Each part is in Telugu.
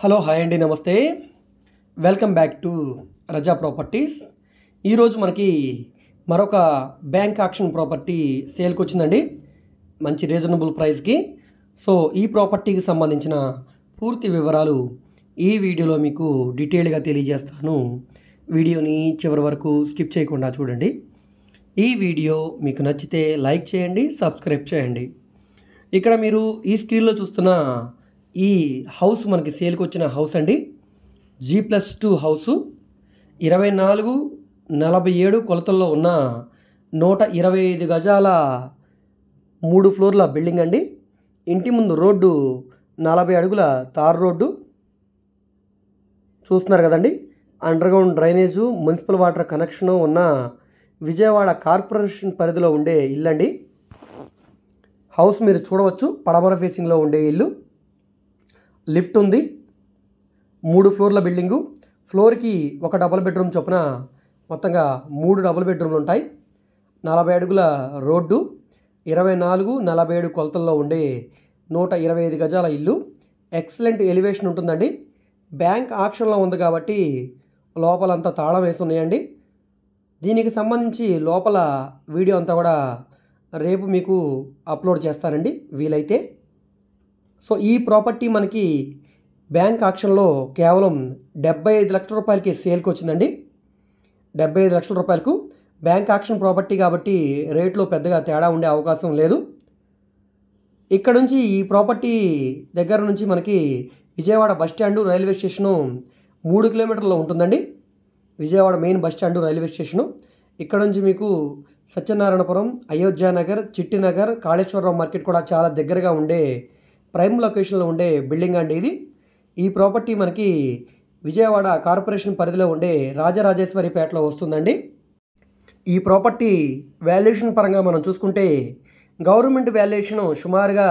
హలో హాయ్ అండి నమస్తే welcome back to Raza properties ఈరోజు మనకి మరొక బ్యాంక్ ఆక్షన్ ప్రాపర్టీ సేల్కి వచ్చిందండి మంచి రీజనబుల్ ప్రైస్కి సో ఈ ప్రాపర్టీకి సంబంధించిన పూర్తి వివరాలు ఈ వీడియోలో మీకు డీటెయిల్గా తెలియజేస్తాను వీడియోని చివరి వరకు స్కిప్ చేయకుండా చూడండి ఈ వీడియో మీకు నచ్చితే లైక్ చేయండి సబ్స్క్రైబ్ చేయండి ఇక్కడ మీరు ఈ స్క్రీన్లో చూస్తున్న ఈ హౌస్ మనకి సేల్కి వచ్చిన హౌస్ అండి జీ ప్లస్ టూ హౌసు ఇరవై నాలుగు నలభై ఏడు కొలతల్లో ఉన్న నూట ఇరవై ఐదు గజాల మూడు ఫ్లోర్ల బిల్డింగ్ అండి ఇంటి ముందు రోడ్డు నలభై అడుగుల తార్ రోడ్డు చూస్తున్నారు కదండి underground drainage municipal water connection ఉన్న విజయవాడ కార్పొరేషన్ పరిధిలో ఉండే ఇల్లు అండి హౌస్ మీరు చూడవచ్చు పడమర ఫేసింగ్లో ఉండే ఇల్లు లిఫ్ట్ ఉంది మూడు ఫ్లోర్ల బిల్డింగు ఫ్లోర్కి ఒక డబుల్ బెడ్రూమ్ చొప్పున మొత్తంగా మూడు డబుల్ బెడ్రూమ్లు ఉంటాయి నలభై అడుగుల రోడ్డు ఇరవై నాలుగు నలభై ఏడు కొలతల్లో ఉండే నూట ఇరవై ఐదు గజాల ఇల్లు ఎక్సలెంట్ ఎలివేషన్ ఉంటుందండి బ్యాంక్ ఆక్షన్లో ఉంది కాబట్టి లోపలంతా తాళం వేస్తున్నాయండి దీనికి సంబంధించి లోపల వీడియో అంతా కూడా రేపు మీకు అప్లోడ్ చేస్తానండి వీలైతే సో ఈ ప్రాపర్టీ మనకి బ్యాంక్ ఆక్షన్లో కేవలం డెబ్బై ఐదు లక్షల రూపాయలకి సేల్కి వచ్చిందండి డెబ్బై ఐదు లక్షల రూపాయలకు బ్యాంక్ ఆక్షన్ ప్రాపర్టీ కాబట్టి రేట్లో పెద్దగా తేడా ఉండే అవకాశం లేదు ఇక్కడ నుంచి ఈ ప్రాపర్టీ దగ్గర నుంచి మనకి విజయవాడ బస్ రైల్వే స్టేషను మూడు కిలోమీటర్లో ఉంటుందండి Vijayawada main bus railway station ఇక్కడ నుంచి మీకు సత్యనారాయణపురం అయోధ్యానగర్ చిట్టినగర్ కాళేశ్వరరావు మార్కెట్ కూడా చాలా దగ్గరగా ఉండే ప్రైమ్ లొకేషన్లో ఉండే బిల్డింగ్ అండి ఇది ఈ ప్రాపర్టీ మనకి విజయవాడ కార్పొరేషన్ పరిధిలో ఉండే రాజరాజేశ్వరిపేటలో వస్తుందండి ఈ ప్రాపర్టీ వాల్యుయేషన్ పరంగా మనం చూసుకుంటే గవర్నమెంట్ వాల్యుయేషన్ సుమారుగా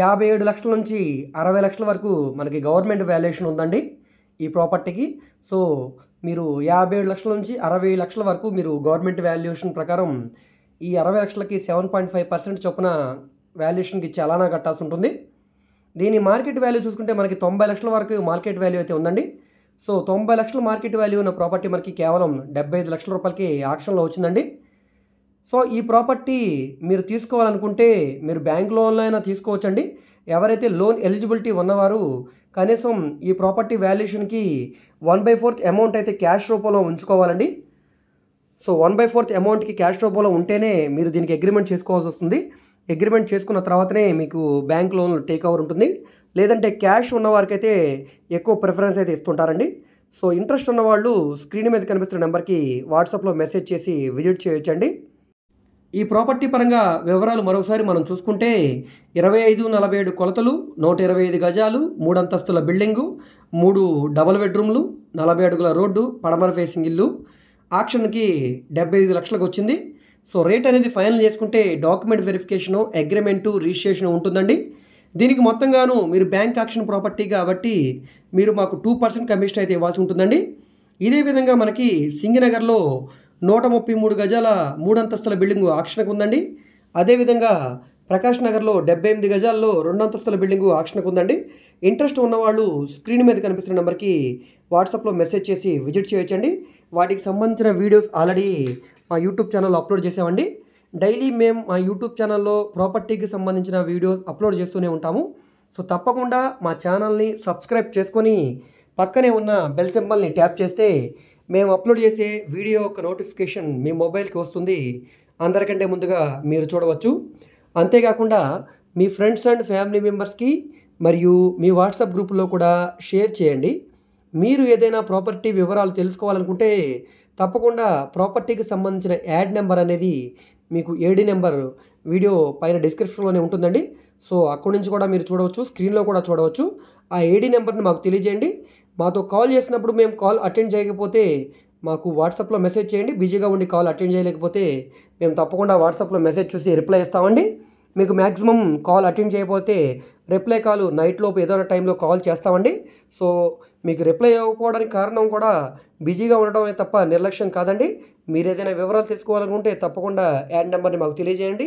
యాభై ఏడు లక్షల నుంచి అరవై లక్షల వరకు మనకి గవర్నమెంట్ వాల్యుయేషన్ ఉందండి ఈ ప్రాపర్టీకి సో మీరు యాభై ఏడు లక్షల నుంచి అరవై లక్షల వరకు మీరు గవర్నమెంట్ వాల్యుయేషన్ ప్రకారం ఈ అరవై లక్షలకి సెవెన్ పాయింట్ ఫైవ్ పర్సెంట్ చొప్పున వాల్యుయేషన్కి చలానా కట్టాల్సి ఉంటుంది దీని మార్కెట్ వాల్యూ చూసుకుంటే మనకి తొంభై లక్షల వరకు మార్కెట్ వాల్యూ అయితే ఉందండి సో తొంభై లక్షల మార్కెట్ వాల్యూ ఉన్న ప్రాపర్టీ మనకి కేవలం డెబ్బై ఐదు లక్షల రూపాయలకి ఆక్షన్లో వచ్చిందండి సో ఈ ప్రాపర్టీ మీరు తీసుకోవాలనుకుంటే మీరు బ్యాంక్ లోన్లో అయినా తీసుకోవచ్చండి ఎవరైతే లోన్ ఎలిజిబిలిటీ ఉన్నవారు కనీసం ఈ ప్రాపర్టీ వాల్యుయేషన్కి వన్ బై ఫోర్త్ అమౌంట్ అయితే క్యాష్ రూపంలో ఉంచుకోవాలండి సో వన్ బై ఫోర్త్ అమౌంట్కి క్యాష్ రూపంలో ఉంటేనే మీరు దీనికి అగ్రిమెంట్ చేసుకోవాల్సి వస్తుంది అగ్రిమెంట్ చేసుకున్న తర్వాతనే మీకు బ్యాంక్ లోన్ టేక్ ఓవర్ ఉంటుంది లేదంటే క్యాష్ ఉన్నవారికైతే ఎక్కువ ప్రిఫరెన్స్ అయితే ఇస్తుంటారండి సో ఇంట్రెస్ట్ ఉన్నవాళ్ళు స్క్రీన్ మీద కనిపిస్తున్న నెంబర్కి వాట్సాప్లో మెసేజ్ చేసి విజిట్ చేయొచ్చండి ఈ ప్రాపర్టీ పరంగా వివరాలు మరోసారి మనం చూసుకుంటే ఇరవై ఐదు నలభై ఏడు కొలతలు నూట ఇరవై ఐదు గజాలు మూడు అంతస్తుల బిల్డింగు మూడు డబల్ బెడ్రూమ్లు నలభై అడుగుల రోడ్డు పడమర ఫేసింగ్ ఇల్లు ఆక్షన్కి డెబ్బై ఐదు లక్షలకు వచ్చింది సో రేట్ అనేది ఫైనల్ చేసుకుంటే డాక్యుమెంట్ వెరిఫికేషను అగ్రిమెంటు రిజిస్ట్రేషన్ ఉంటుందండి దీనికి మొత్తంగాను మీరు బ్యాంక్ ఆక్షన్ ప్రాపర్టీ కాబట్టి మీరు మాకు టూ పర్సెంట్ కమిషన్ అయితే ఇవ్వాల్సి ఉంటుందండి ఇదే విధంగా మనకి సింగినగర్లో నూట ముప్పై మూడు గజాల మూడంతస్తుల బిల్డింగు ఆక్షణకు ఉందండి అదేవిధంగా ప్రకాష్ నగర్లో డెబ్బై ఎనిమిది గజాల్లో రెండు అంతస్తుల బిల్డింగు ఆక్షణకు ఉందండి ఇంట్రెస్ట్ ఉన్నవాళ్ళు స్క్రీన్ మీద కనిపిస్తున్న నెంబర్కి వాట్సాప్లో మెసేజ్ చేసి విజిట్ చేయొచ్చండి వాటికి సంబంధించిన వీడియోస్ ఆల్రెడీ మా యూట్యూబ్ ఛానల్లో అప్లోడ్ చేసామండి డైలీ మేము మా యూట్యూబ్ ఛానల్లో ప్రాపర్టీకి సంబంధించిన వీడియోస్ అప్లోడ్ చేస్తూనే ఉంటాము సో తప్పకుండా మా ఛానల్ని సబ్స్క్రైబ్ చేసుకొని పక్కనే ఉన్న బెల్ సింబల్ని ట్యాప్ చేస్తే మేము అప్లోడ్ చేసే వీడియో యొక్క నోటిఫికేషన్ మీ మొబైల్కి వస్తుంది అందరికంటే ముందుగా మీరు చూడవచ్చు అంతేకాకుండా మీ ఫ్రెండ్స్ అండ్ ఫ్యామిలీ మెంబర్స్కి మరియు మీ వాట్సాప్ గ్రూప్లో కూడా షేర్ చేయండి మీరు ఏదైనా ప్రాపర్టీ వివరాలు తెలుసుకోవాలనుకుంటే తప్పకుండా ప్రాపర్టీకి సంబంధించిన యాడ్ నెంబర్ అనేది మీకు ఏడి నెంబర్ వీడియో పైన డిస్క్రిప్షన్లోనే ఉంటుందండి సో అక్కడి నుంచి కూడా మీరు చూడవచ్చు స్క్రీన్లో కూడా చూడవచ్చు ఆ ఏడి నెంబర్ని మాకు తెలియజేయండి మాతో కాల్ చేసినప్పుడు మేము కాల్ అటెండ్ చేయకపోతే మాకు వాట్సాప్లో మెసేజ్ చేయండి బిజీగా ఉండి కాల్ అటెండ్ చేయలేకపోతే మేము తప్పకుండా వాట్సాప్లో మెసేజ్ చూసి రిప్లై ఇస్తామండి మీకు మ్యాక్సిమం కాల్ అటెండ్ చేయకపోతే రిప్లై కాల్ నైట్లోపు ఏదో టైంలో కాల్ చేస్తామండి సో మీకు రిప్లై అవ్వకపోవడానికి కారణం కూడా బిజీగా ఉండటమే తప్ప నిర్లక్ష్యం కాదండి మీరు ఏదైనా వివరాలు తెలుసుకోవాలనుకుంటే తప్పకుండా యాడ్ నెంబర్ని మాకు తెలియజేయండి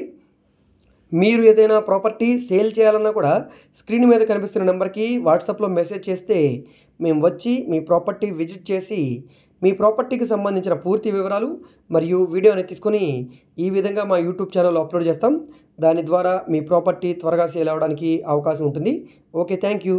మీరు ఏదైనా ప్రాపర్టీ సేల్ చేయాలన్నా కూడా స్క్రీన్ మీద కనిపిస్తున్న నెంబర్కి వాట్సాప్లో మెసేజ్ చేస్తే మేము వచ్చి మీ ప్రాపర్టీ విజిట్ చేసి మీ ప్రాపర్టీకి సంబంధించిన పూర్తి వివరాలు మరియు వీడియోని తీసుకొని ఈ విధంగా మా యూట్యూబ్ ఛానల్లో అప్లోడ్ చేస్తాం దాని ద్వారా మీ ప్రాపర్టీ త్వరగా సేల్ అవడానికి అవకాశం ఉంటుంది ఓకే థ్యాంక్ యూ